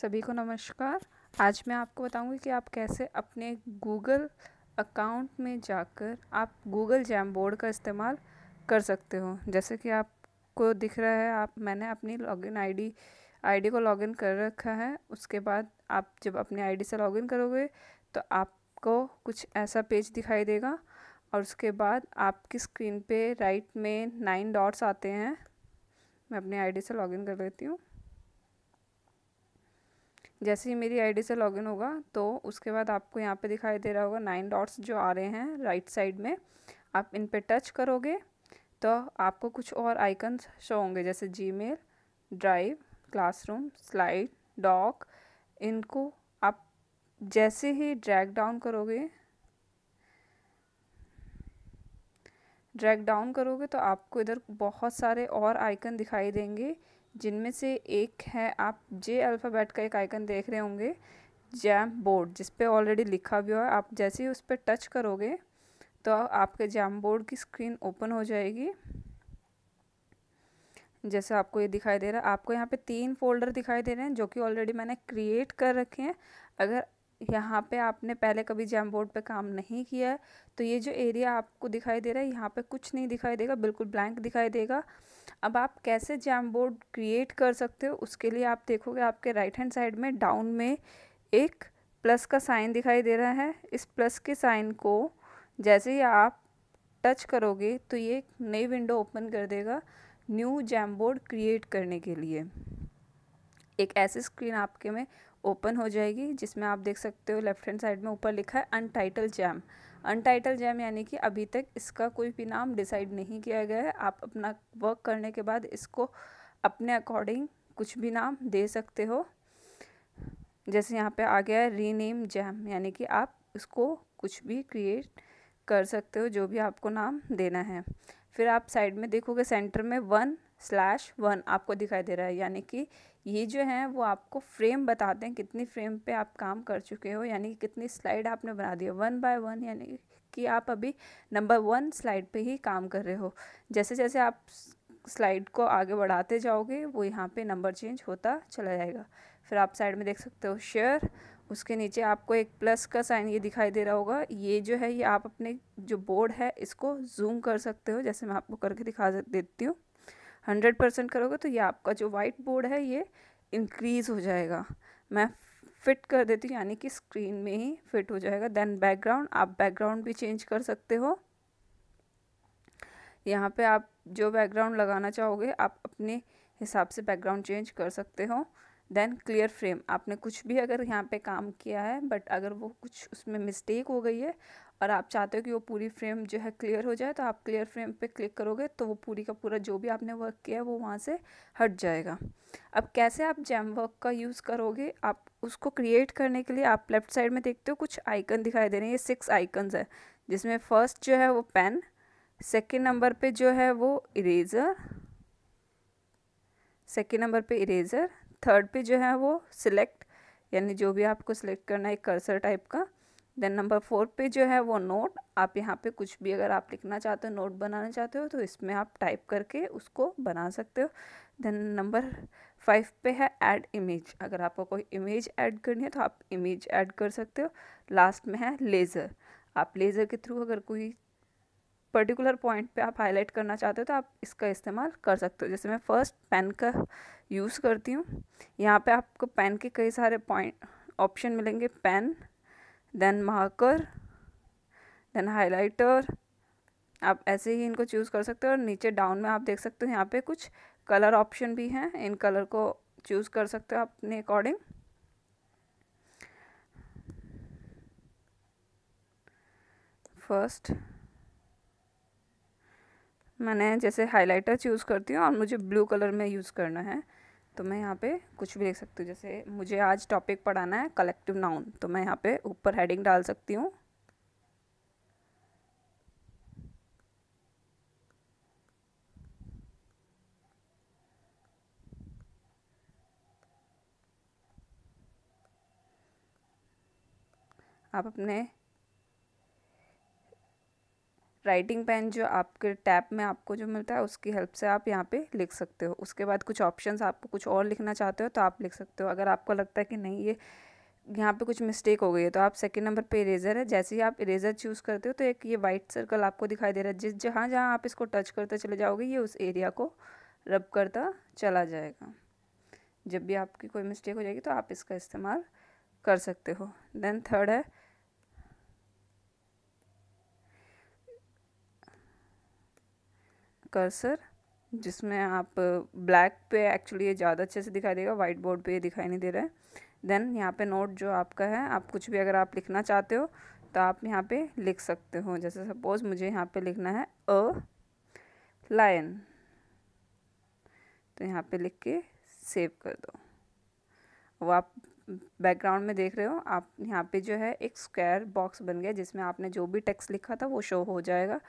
सभी को नमस्कार आज मैं आपको बताऊंगी कि आप कैसे अपने गूगल अकाउंट में जाकर आप गूगल जैम बोर्ड का इस्तेमाल कर सकते हो जैसे कि आपको दिख रहा है आप मैंने अपनी लॉगिन आईडी आईडी को लॉगिन कर रखा है उसके बाद आप जब अपनी आईडी से लॉगिन करोगे तो आपको कुछ ऐसा पेज दिखाई देगा और उसके बाद आपकी स्क्रीन पे राइट में नाइन डॉट्स आते हैं मैं अपनी आईडी से लॉगिन कर लेती हूँ जैसे ही मेरी आईडी से लॉगिन होगा तो उसके बाद आपको यहाँ पे दिखाई दे रहा होगा नाइन डॉट्स जो आ रहे हैं राइट साइड में आप इन पर टच करोगे तो आपको कुछ और आइकन्स शो होंगे जैसे Gmail drive classroom slide doc इनको आप जैसे ही ड्रैग डाउन करोगे ड्रैग डाउन करोगे तो आपको इधर बहुत सारे और आइकन दिखाई देंगे जिनमें से एक है आप जे अल्फ़ाबेट का एक आइकन देख रहे होंगे जैम बोर्ड जिस पे ऑलरेडी लिखा हुआ है आप जैसे ही उस पर टच करोगे तो आपके जैम बोर्ड की स्क्रीन ओपन हो जाएगी जैसे आपको ये दिखाई दे रहा है आपको यहाँ पे तीन फोल्डर दिखाई दे रहे हैं जो कि ऑलरेडी मैंने क्रिएट कर रखे हैं अगर यहाँ पे आपने पहले कभी जैम बोर्ड पर काम नहीं किया है तो ये जो एरिया आपको दिखाई दे रहा है यहाँ पे कुछ नहीं दिखाई देगा बिल्कुल ब्लैंक दिखाई देगा अब आप कैसे जैम बोर्ड क्रिएट कर सकते हो उसके लिए आप देखोगे आपके राइट हैंड साइड में डाउन में एक प्लस का साइन दिखाई दे रहा है इस प्लस के साइन को जैसे ही आप टच करोगे तो ये एक नई विंडो ओपन कर देगा न्यू जैम बोर्ड क्रिएट करने के लिए एक ऐसी स्क्रीन आपके में ओपन हो जाएगी जिसमें आप देख सकते हो लेफ्ट हैंड साइड में ऊपर लिखा है अनटाइटल जैम अनटाइटल जैम यानी कि अभी तक इसका कोई भी नाम डिसाइड नहीं किया गया है आप अपना वर्क करने के बाद इसको अपने अकॉर्डिंग कुछ भी नाम दे सकते हो जैसे यहाँ पे आ गया है रीनेम जैम यानी कि आप इसको कुछ भी क्रिएट कर सकते हो जो भी आपको नाम देना है फिर आप साइड में देखोगे सेंटर में वन स्लैश वन आपको दिखाई दे रहा है यानी कि ये जो है वो आपको फ्रेम बताते हैं कितनी फ्रेम पे आप काम कर चुके हो यानी कि कितनी स्लाइड आपने बना दी है वन बाय वन यानी कि आप अभी नंबर वन स्लाइड पे ही काम कर रहे हो जैसे जैसे आप स्लाइड को आगे बढ़ाते जाओगे वो यहाँ पे नंबर चेंज होता चला जाएगा फिर आप साइड में देख सकते हो शेयर उसके नीचे आपको एक प्लस का साइन ये दिखाई दे रहा होगा ये जो है ये आप अपने जो बोर्ड है इसको जूम कर सकते हो जैसे मैं आपको करके दिखा देती हूँ हंड्रेड परसेंट करोगे तो ये आपका जो वाइट बोर्ड है ये इंक्रीज़ हो जाएगा मैं फिट कर देती हूँ यानी कि स्क्रीन में ही फिट हो जाएगा देन बैकग्राउंड आप बैकग्राउंड भी चेंज कर सकते हो यहाँ पे आप जो बैकग्राउंड लगाना चाहोगे आप अपने हिसाब से बैकग्राउंड चेंज कर सकते हो देन क्लियर फ्रेम आपने कुछ भी अगर यहाँ पे काम किया है बट अगर वो कुछ उसमें मिस्टेक हो गई है और आप चाहते हो कि वो पूरी फ्रेम जो है क्लियर हो जाए तो आप क्लियर फ्रेम पे क्लिक करोगे तो वो पूरी का पूरा जो भी आपने वर्क किया है वो वहाँ से हट जाएगा अब कैसे आप जैम वर्क का यूज़ करोगे आप उसको क्रिएट करने के लिए आप लेफ्ट साइड में देखते हो कुछ आइकन दिखाई दे रहे हैं ये सिक्स आइकन्स है जिसमें फर्स्ट जो है वो पेन सेकेंड नंबर पर जो है वो इरेज़र सेकेंड नंबर पर इरेज़र थर्ड पे जो है वो सिलेक्ट यानी जो भी आपको सिलेक्ट करना है कर्सर टाइप का देन नंबर फोर पे जो है वो नोट आप यहाँ पे कुछ भी अगर आप लिखना चाहते हो नोट बनाना चाहते हो तो इसमें आप टाइप करके उसको बना सकते हो देन नंबर फाइव पे है ऐड इमेज अगर आपको कोई इमेज ऐड करनी है तो आप इमेज ऐड कर सकते हो लास्ट में है लेज़र आप लेज़र के थ्रू अगर कोई पर्टिकुलर पॉइंट पे आप हाईलाइट करना चाहते हो तो आप इसका इस्तेमाल कर सकते हो जैसे मैं फ़र्स्ट पेन का यूज़ करती हूँ यहाँ पे आपको पेन के कई सारे पॉइंट ऑप्शन मिलेंगे pen then marker then highlighter आप ऐसे ही इनको चूज़ कर सकते हो और नीचे डाउन में आप देख सकते हो यहाँ पे कुछ कलर ऑप्शन भी हैं इन कलर को चूज़ कर सकते हो अपने अकॉर्डिंग फर्स्ट मैंने जैसे हाइलाइटर चूज़ करती हूँ और मुझे ब्लू कलर में यूज़ करना है तो मैं यहाँ पे कुछ भी लिख सकती हूँ जैसे मुझे आज टॉपिक पढ़ाना है कलेक्टिव नाउन तो मैं यहाँ पे ऊपर हेडिंग डाल सकती हूँ आप अपने राइटिंग पेन जो आपके टैप में आपको जो मिलता है उसकी हेल्प से आप यहाँ पे लिख सकते हो उसके बाद कुछ ऑप्शंस आपको कुछ और लिखना चाहते हो तो आप लिख सकते हो अगर आपको लगता है कि नहीं ये यहाँ पे कुछ मिस्टेक हो गई है तो आप सेकंड नंबर पे इरेजर है जैसे ही आप इरेजर चूज़ करते हो तो एक ये वाइट सर्कल आपको दिखाई दे रहा है जिस जहाँ जहाँ आप इसको टच करते चले जाओगे ये उस एरिया को रब करता चला जाएगा जब भी आपकी कोई मिस्टेक हो जाएगी तो आप इसका इस्तेमाल कर सकते हो देन थर्ड है कर्सर जिसमें आप ब्लैक पे एक्चुअली ये ज़्यादा अच्छे से दिखाई देगा वाइट बोर्ड पे ये दिखाई नहीं दे रहा है देन यहाँ पे नोट जो आपका है आप कुछ भी अगर आप लिखना चाहते हो तो आप यहाँ पे लिख सकते हो जैसे सपोज़ मुझे यहाँ पे लिखना है अ लायन तो यहाँ पे लिख के सेव कर दो वो आप बैकग्राउंड में देख रहे हो आप यहाँ पे जो है एक स्क्वायर बॉक्स बन गया जिसमें आपने जो भी टेक्स्ट लिखा था वो शो हो जाएगा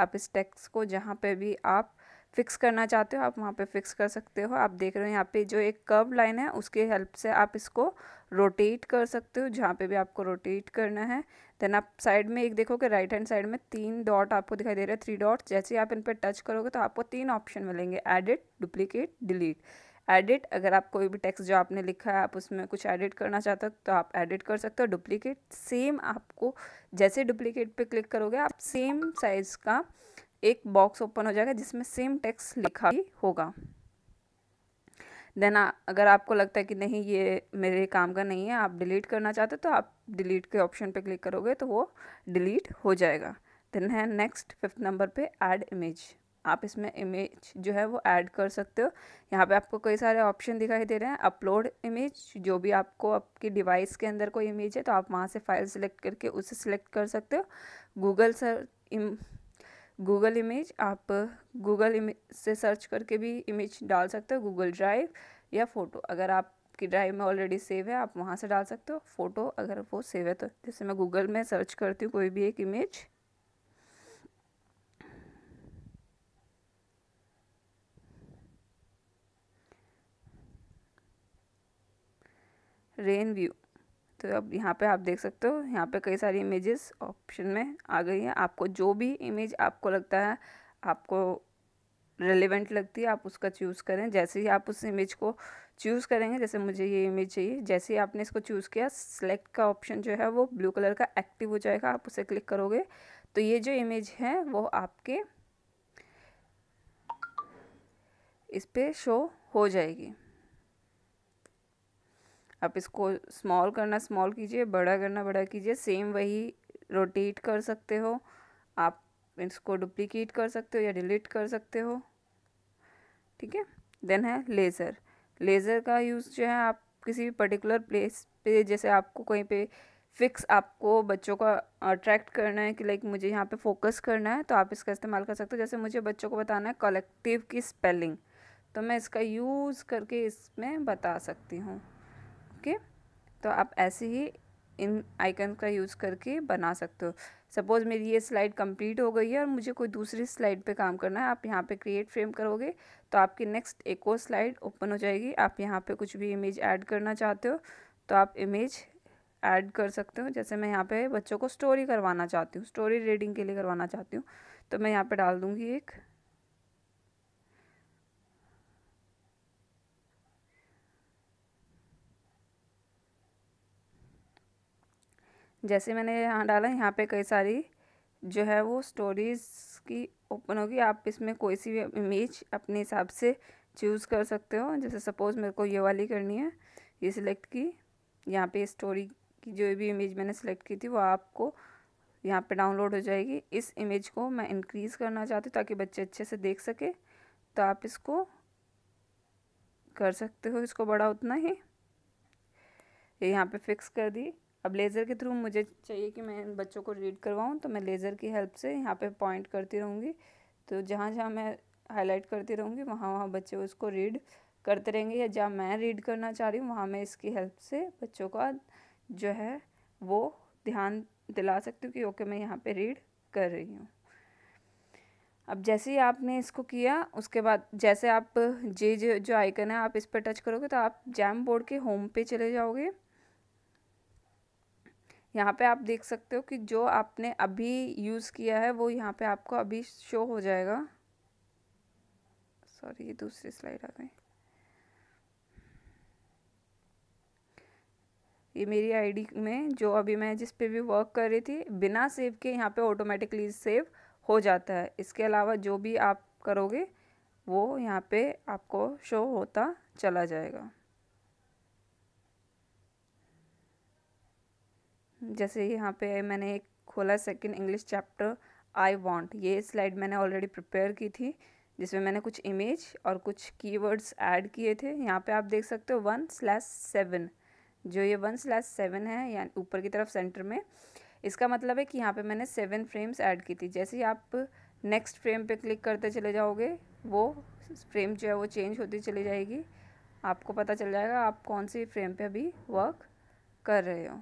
आप इस टेक्स्ट को जहाँ पे भी आप फिक्स करना चाहते हो आप वहाँ पे फिक्स कर सकते हो आप देख रहे हो यहाँ पे जो एक कर्व लाइन है उसके हेल्प से आप इसको रोटेट कर सकते हो जहाँ पे भी आपको रोटेट करना है देन आप साइड में एक देखोगे राइट हैंड साइड में तीन डॉट आपको दिखाई दे रहे हैं थ्री डॉट जैसे ही आप इन पर टच करोगे तो आपको तीन ऑप्शन मिलेंगे एडिट डुप्लीकेट डिलीट एडिट अगर आप कोई भी टेक्स्ट जो आपने लिखा है आप उसमें कुछ एडिट करना चाहते हो तो आप एडिट कर सकते हो डुप्लीकेट सेम आपको जैसे डुप्लीकेट पे क्लिक करोगे आप सेम साइज़ का एक बॉक्स ओपन हो जाएगा जिसमें सेम टेक्स लिखा ही होगा देन अगर आपको लगता है कि नहीं ये मेरे काम का नहीं है आप डिलीट करना चाहते हो तो आप डिलीट के ऑप्शन पे क्लिक करोगे तो वो डिलीट हो जाएगा देन है नेक्स्ट फिफ्थ नंबर पे ऐड इमेज आप इसमें इमेज जो है वो ऐड कर सकते हो यहाँ पे आपको कई सारे ऑप्शन दिखाई दे रहे हैं अपलोड इमेज जो भी आपको आपकी डिवाइस के अंदर कोई इमेज है तो आप वहाँ से फाइल सेलेक्ट करके उसे सिलेक्ट कर सकते हो गूगल सर इम गूगल इमेज आप गूगल इमेज से सर्च करके भी इमेज डाल सकते हो गूगल ड्राइव या फ़ोटो अगर आप ड्राइव में ऑलरेडी सेव है आप वहाँ से डाल सकते हो फ़ोटो अगर वो सेव है तो जैसे मैं गूगल में सर्च करती हूँ कोई भी एक इमेज रेन व्यू तो अब यहाँ पे आप देख सकते हो यहाँ पे कई सारी इमेजेस ऑप्शन में आ गई है आपको जो भी इमेज आपको लगता है आपको रेलिवेंट लगती है आप उसका चूज़ करें जैसे ही आप उस इमेज को चूज़ करेंगे जैसे मुझे ये इमेज चाहिए जैसे ही आपने इसको चूज़ किया सेलेक्ट का ऑप्शन जो है वो ब्लू कलर का एक्टिव हो जाएगा आप उसे क्लिक करोगे तो ये जो इमेज है वो आपके इस पर शो हो जाएगी आप इसको स्मॉल करना स्मॉल कीजिए बड़ा करना बड़ा कीजिए सेम वही रोटेट कर सकते हो आप इसको डुप्लीकेट कर सकते हो या डिलीट कर सकते हो ठीक है देन है लेज़र लेज़र का यूज़ जो है आप किसी भी पर्टिकुलर प्लेस पे जैसे आपको कहीं पे फिक्स आपको बच्चों का अट्रैक्ट करना है कि लाइक मुझे यहाँ पे फोकस करना है तो आप इसका इस्तेमाल कर सकते हो जैसे मुझे बच्चों को बताना है कलेक्टिव की स्पेलिंग तो मैं इसका यूज़ करके इसमें बता सकती हूँ तो आप ऐसे ही इन आइकन का यूज़ करके बना सकते हो सपोज़ मेरी ये स्लाइड कंप्लीट हो गई है और मुझे कोई दूसरी स्लाइड पे काम करना है आप यहाँ पे क्रिएट फ्रेम करोगे तो आपकी नेक्स्ट एक और स्लाइड ओपन हो जाएगी आप यहाँ पे कुछ भी इमेज ऐड करना चाहते हो तो आप इमेज ऐड कर सकते हो जैसे मैं यहाँ पे बच्चों को स्टोरी करवाना चाहती हूँ स्टोरी रीडिंग के लिए करवाना चाहती हूँ तो मैं यहाँ पर डाल दूँगी एक जैसे मैंने यहाँ डाला यहाँ पे कई सारी जो है वो स्टोरीज़ की ओपन होगी आप इसमें कोई सी भी इमेज अपने हिसाब से चूज़ कर सकते हो जैसे सपोज़ मेरे को ये वाली करनी है ये सिलेक्ट की यहाँ पे स्टोरी की जो भी इमेज मैंने सेलेक्ट की थी वो आपको यहाँ पे डाउनलोड हो जाएगी इस इमेज को मैं इंक्रीज़ करना चाहती हूँ ताकि बच्चे अच्छे से देख सके तो आप इसको कर सकते हो इसको बड़ा उतना ही ये यहाँ पे फिक्स कर दी अब लेज़र के थ्रू मुझे चाहिए कि मैं इन बच्चों को रीड करवाऊँ तो मैं लेज़र की हेल्प से यहाँ पे पॉइंट करती रहूँगी तो जहाँ जहाँ मैं हाईलाइट करती रहूँगी वहाँ वहाँ बच्चे उसको रीड करते रहेंगे या जहाँ मैं रीड करना चाह रही हूँ वहाँ मैं इसकी हेल्प से बच्चों का जो है वो ध्यान दिला सकती हूँ कि ओके मैं यहाँ पर रीड कर रही हूँ अब जैसे ही आपने इसको किया उसके बाद जैसे आप जे जो आइकन है आप इस पर टच करोगे तो आप जैम बोर्ड के होम पे चले जाओगे यहाँ पे आप देख सकते हो कि जो आपने अभी यूज़ किया है वो यहाँ पे आपको अभी शो हो जाएगा सॉरी ये दूसरी स्लाइड आ गई ये मेरी आईडी में जो अभी मैं जिस पे भी वर्क कर रही थी बिना सेव के यहाँ पे ऑटोमेटिकली सेव हो जाता है इसके अलावा जो भी आप करोगे वो यहाँ पे आपको शो होता चला जाएगा जैसे यहाँ पे मैंने एक खोला second English chapter I want ये स्लाइड मैंने ऑलरेडी प्रिपेयर की थी जिसमें मैंने कुछ इमेज और कुछ कीवर्ड्स ऐड किए थे यहाँ पे आप देख सकते हो वन स्लैश सेवन जो ये वन स्लैश सेवन है यानी ऊपर की तरफ सेंटर में इसका मतलब है कि यहाँ पे मैंने सेवन फ्रेम्स ऐड की थी जैसे ही आप नेक्स्ट फ्रेम पे क्लिक करते चले जाओगे वो फ्रेम जो है वो चेंज होती चली जाएगी आपको पता चल जाएगा आप कौन सी फ्रेम पे अभी वर्क कर रहे हो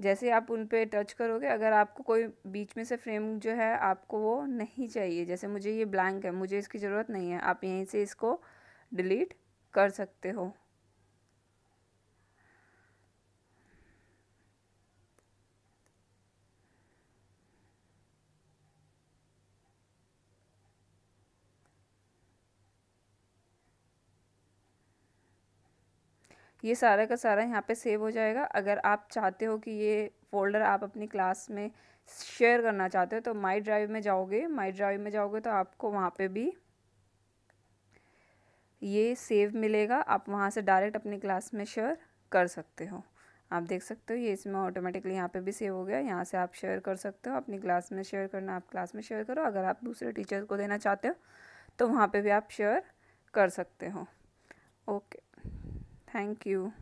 जैसे आप उन पर टच करोगे अगर आपको कोई बीच में से फ्रेम जो है आपको वो नहीं चाहिए जैसे मुझे ये ब्लैंक है मुझे इसकी ज़रूरत नहीं है आप यहीं से इसको डिलीट कर सकते हो ये सारा का सारा यहाँ पे सेव हो जाएगा अगर आप चाहते हो कि ये फ़ोल्डर आप अपनी क्लास में शेयर करना चाहते हो तो माई ड्राइव में जाओगे माई ड्राइव में जाओगे तो आपको वहाँ पे भी ये सेव मिलेगा आप वहाँ से डायरेक्ट अपनी क्लास में शेयर कर सकते हो आप देख सकते हो ये इसमें ऑटोमेटिकली यहाँ पे भी सेव हो गया यहाँ से आप शेयर कर सकते हो अपनी क्लास में शेयर करना आप क्लास में शेयर करो अगर आप दूसरे टीचर को देना चाहते हो तो वहाँ पे भी आप शेयर कर सकते हो ओके Thank you.